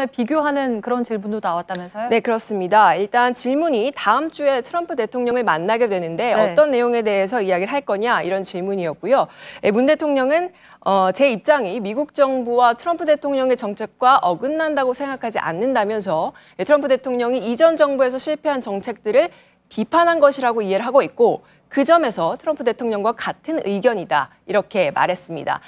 네, 비교하는 그런 질문도 나왔다면서요? 네, 그렇습니다. 일단 질문이 다음 주에 트럼프 대통령을 만나게 되는데 네. 어떤 내용에 대해서 이야기를 할 거냐 이런 질문이었고요. 예, 문 대통령은 어, 제 입장이 미국 정부와 트럼프 대통령의 정책과 어긋난다고 생각하지 않는다면서 예, 트럼프 대통령이 이전 정부에서 실패한 정책들을 비판한 것이라고 이해를 하고 있고 그 점에서 트럼프 대통령과 같은 의견이다 이렇게 말했습니다.